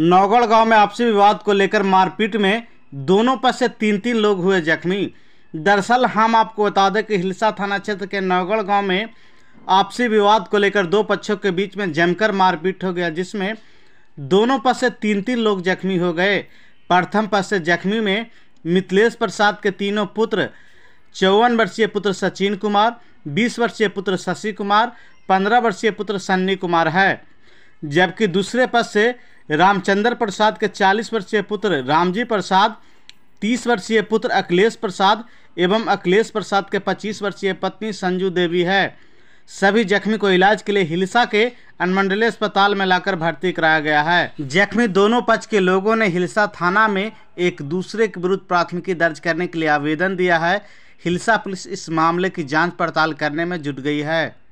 नौगढ़ गांव में आपसी विवाद को लेकर मारपीट में दोनों पक्ष से तीन तीन लोग हुए जख्मी दरअसल हम आपको बता दें कि हिलसा थाना क्षेत्र के नौगढ़ गांव में आपसी विवाद को लेकर दो पक्षों के बीच में जमकर मारपीट हो गया जिसमें दोनों पक्ष से तीन तीन लोग जख्मी हो गए प्रथम पक्ष से जख्मी में मिथिलेश प्रसाद के तीनों पुत्र चौवन वर्षीय पुत्र सचिन कुमार बीस वर्षीय पुत्र शशि कुमार पंद्रह वर्षीय पुत्र सन्नी कुमार है जबकि दूसरे पद से रामचंद्र प्रसाद के 40 वर्षीय पुत्र रामजी प्रसाद 30 वर्षीय पुत्र अखिलेश प्रसाद एवं अखिलेश प्रसाद के 25 वर्षीय पत्नी संजू देवी है सभी जख्मी को इलाज के लिए हिलसा के अनुमंडलीय अस्पताल में लाकर भर्ती कराया गया है जख्मी दोनों पक्ष के लोगों ने हिलसा थाना में एक दूसरे के विरुद्ध प्राथमिकी दर्ज करने के लिए आवेदन दिया है हिलसा पुलिस इस मामले की जांच पड़ताल करने में जुट गई है